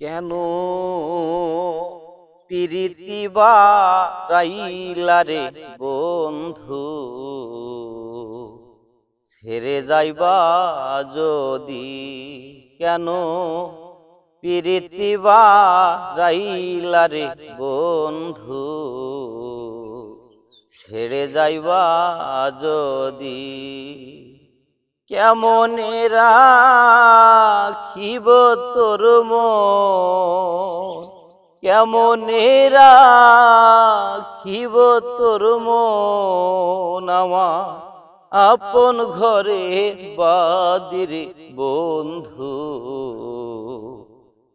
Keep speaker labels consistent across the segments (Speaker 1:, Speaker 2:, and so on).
Speaker 1: কেন পিরিতি বা রাইলারে বন্ধু ছেড়ে যাইবা যদি কেন পিরিতি বা রাইলারে বন্ধু ছেড়ে যাইবা যদি কেমন রাখিব তোর কেমন রাখিব তোর মামা আপন ঘরে বাদির বন্ধু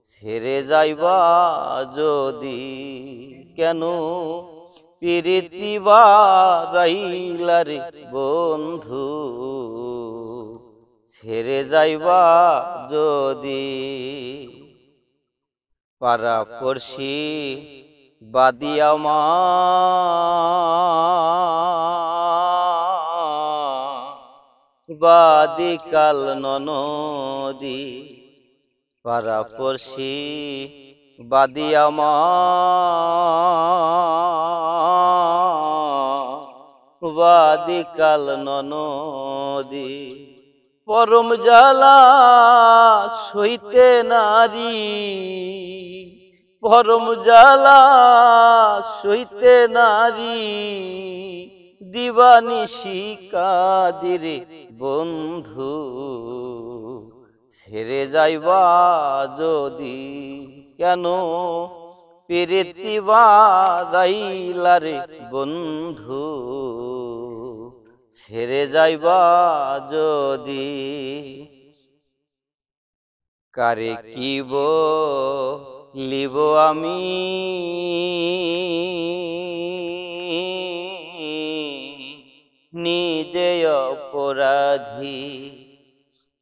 Speaker 1: ছেড়ে যাইবা যদি কেন পিরিতিবা রাইলার বন্ধু ছেড়ে যাইবা যদি পারা পড়শি বাদিয়ামা বাদি কাল ননদি পারা পড়শি বাদিয়ামা বাদি কাল ননদী পরম জ্বালা সইতে নারী পরম জ্বালা সইতে নারী দিবানিশি শিকাদির বন্ধু ছেড়ে যাইবা যদি কেন পেরেতিবা রাইলারে বন্ধু ছেড়ে যাইবা যদি কারে কিব লিব আমি নিজে অপরাধী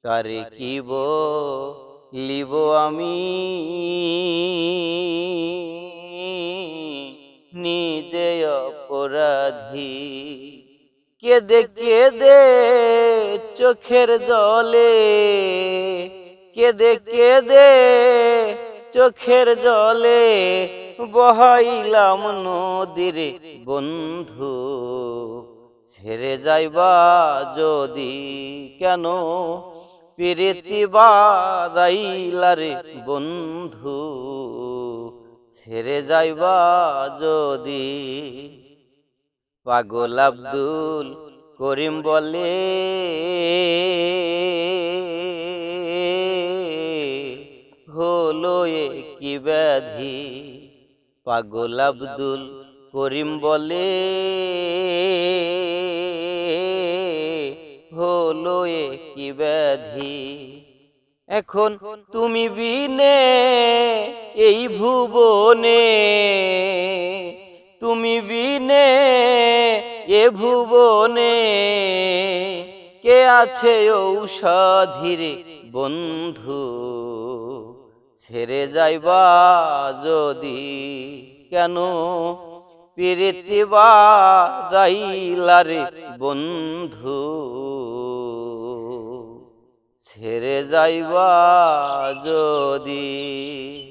Speaker 1: কারে কিব লিব আমি কেদে কেদে চোখের জলে কেদে কেদে চোখের জলে বহাইলাম নদীর বন্ধু ছেড়ে যাইবা যদি কেন প্রীতি বাদাইলার বন্ধু ছেড়ে যাইবা যদি পাগল আব্দুল করিম বলে হলো এ কি ব্যাধি পাগল আব্দুল করিম বলে হলো এ কি ব্যাধি এখন তুমি বিনে এই ভুবনে তুমি বিনে এ ভুবনে কে আছে ঔষধিরে বন্ধু ছেড়ে যাইবা যদি কেন পেরেতেবা রাইলারে বন্ধু ছেড়ে যাইবা যদি